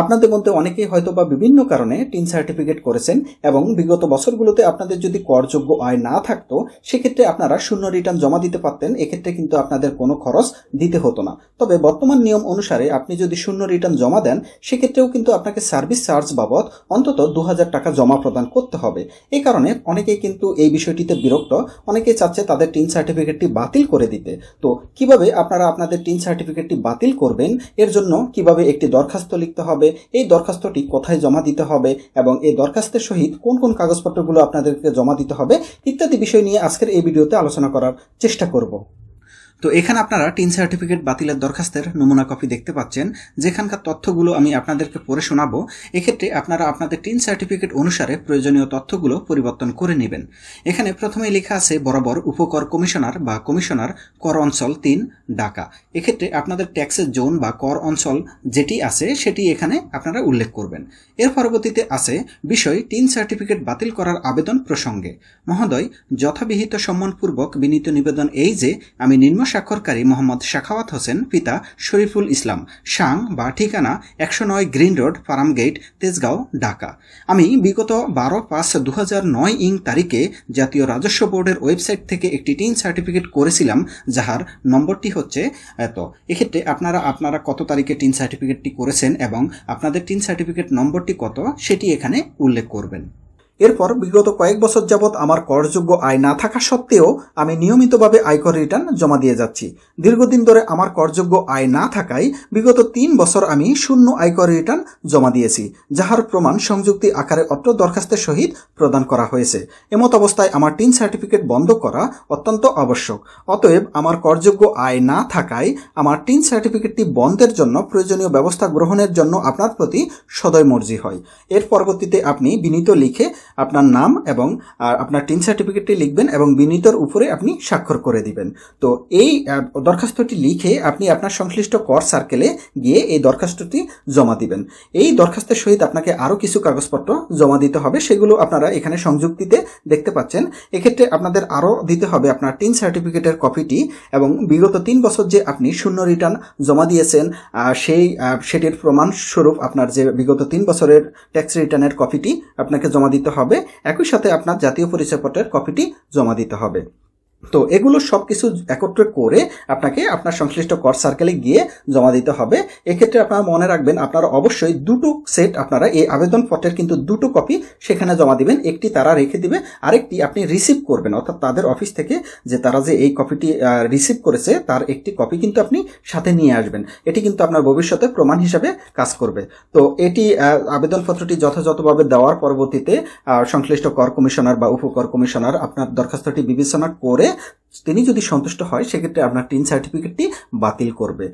আপনাদের মধ্যে অনেকেই হয়তো বা বিভিন্ন কারণে টিন সার্টিফিকেট করেছেন এবং বিগত বছরগুলোতে আপনাদের যদি করযোগ্য আয় না থাকতো সেক্ষেত্রে আপনারা শূন্য রিটার্ন জমা দিতে পারতেন এক্ষেত্রে কিন্তু আপনাদের কোনো খরচ দিতে হতো না তবে বর্তমান নিয়ম অনুসারে আপনি যদি শূন্য রিটার্ন জমা দেন সেক্ষেত্রেও কিন্তু আপনাকে সার্ভিস চার্জ বাবদ অন্তত দু টাকা জমা প্রদান করতে হবে এই কারণে অনেকেই কিন্তু এই বিষয়টিতে বিরক্ত অনেকেই চাচ্ছে তাদের টিন সার্টিফিকেটটি বাতিল করে দিতে তো কিভাবে আপনারা আপনাদের টিন সার্টিফিকেটটি বাতিল করবেন এর জন্য কিভাবে একটি দরখাস্ত লিখতে হবে হবে এই দরখাস্তটি কোথায় জমা দিতে হবে এবং এই দরখাস্তের সহিত কোন কোন কাগজপত্রগুলো আপনাদেরকে জমা দিতে হবে ইত্যাদি বিষয় নিয়ে আজকের এই ভিডিওতে আলোচনা করার চেষ্টা করব তো এখানে আপনারা টিন সার্টিফিকেট বাতিলের দরখাস্তের নমুনা কপি দেখতে পাচ্ছেন যেখানকার তথ্যগুলো আমি আপনাদেরকে পড়ে শোনাবো এক্ষেত্রে আপনারা আপনাদের টিন সার্টিফিকেট অনুসারে প্রয়োজনীয় তথ্যগুলো পরিবর্তন করে নেবেন এখানে প্রথমে লেখা আছে বরাবর উপকর কমিশনার বা কমিশনার কর অঞ্চল তিন ঢাকা এক্ষেত্রে আপনাদের ট্যাক্সের জোন বা কর অঞ্চল যেটি আছে সেটি এখানে আপনারা উল্লেখ করবেন এর পরবর্তীতে আছে বিষয় টিন সার্টিফিকেট বাতিল করার আবেদন প্রসঙ্গে মহোদয় যথাবিহিত সম্মানপূর্বক বিনীত নিবেদন এই যে আমি নিম্ন স্বাক্ষরকারী মোহাম্মদ শাখাওয়াত হোসেন পিতা শরীফুল ইসলাম সাং বা ঠিকানা একশো নয় গ্রিন রোড ফারামগেট তেজগাঁও ঢাকা আমি বিগত বারো পাঁচ দু নয় ইং তারিখে জাতীয় রাজস্ব বোর্ডের ওয়েবসাইট থেকে একটি টিন সার্টিফিকেট করেছিলাম যাহার নম্বরটি হচ্ছে এত এক্ষেত্রে আপনারা আপনারা কত তারিখে টিন সার্টিফিকেটটি করেছেন এবং আপনাদের টিন সার্টিফিকেট নম্বরটি কত সেটি এখানে উল্লেখ করবেন এরপর বিগত কয়েক বছর যাবৎ আমার করযোগ্য আয় না থাকা সত্ত্বেও আমি নিয়মিতভাবে আয়কর রিটার্ন জমা দিয়ে যাচ্ছি দীর্ঘদিন ধরে আমার করযোগ্য আয় না থাকায় বিগত তিন বছর আমি শূন্য আয়কর রিটার্ন জমা দিয়েছি যাহার প্রমাণ সংযুক্তি আকারে অত্র দরখাস্তের সহিত প্রদান করা হয়েছে এমত অবস্থায় আমার টিন সার্টিফিকেট বন্ধ করা অত্যন্ত আবশ্যক অতএব আমার করযোগ্য আয় না থাকায় আমার টিন সার্টিফিকেটটি বন্ধের জন্য প্রয়োজনীয় ব্যবস্থা গ্রহণের জন্য আপনার প্রতি সদয় মর্জি হয় এর পরবর্তীতে আপনি বিনীত লিখে আপনার নাম এবং আপনার টিন সার্টিফিকেটটি লিখবেন এবং বিনীতর উপরে আপনি স্বাক্ষর করে দিবেন তো এই দরখাস্তটি লিখে আপনি আপনার সংশ্লিষ্ট কর সার্কেলে গিয়ে এই দরখাস্তটি জমা দিবেন এই দরখাস্তের সহিত আপনাকে আরও কিছু কাগজপত্র জমা দিতে হবে সেগুলো আপনারা এখানে সংযুক্তিতে দেখতে পাচ্ছেন এক্ষেত্রে আপনাদের আরও দিতে হবে আপনার টিন সার্টিফিকেটের কপিটি এবং বিগত তিন বছর যে আপনি শূন্য রিটার্ন জমা দিয়েছেন সেই সেটির প্রমাণস্বরূপ আপনার যে বিগত তিন বছরের ট্যাক্স রিটার্নের কপিটি আপনাকে জমা দিতে হবে হবে একই সাথে আপনার জাতীয় পরিচয়পত্রের কপিটি জমা দিতে হবে তো এগুলো সব কিছু একত্রে করে আপনাকে আপনার সংশ্লিষ্ট কর সার্কেলে গিয়ে জমা দিতে হবে এক্ষেত্রে আপনারা মনে রাখবেন আপনারা অবশ্যই দুটো সেট আপনারা এই আবেদনপত্রের কিন্তু দুটো কপি সেখানে জমা দিবেন একটি তারা রেখে দিবে আরেকটি আপনি রিসিভ করবেন অর্থাৎ তাদের অফিস থেকে যে তারা যে এই কপিটি রিসিভ করেছে তার একটি কপি কিন্তু আপনি সাথে নিয়ে আসবেন এটি কিন্তু আপনার ভবিষ্যতে প্রমাণ হিসাবে কাজ করবে তো এটি আবেদনপত্রটি যথাযথভাবে দেওয়ার পরবর্তীতে সংশ্লিষ্ট কর কমিশনার বা উপকর কমিশনার আপনার দরখাস্তটি বিবেচনা করে তিনি যদি সন্তুষ্ট হয় সেক্ষেত্রে আপনার টিন সার্টিফিকেটটি বাতিল করবে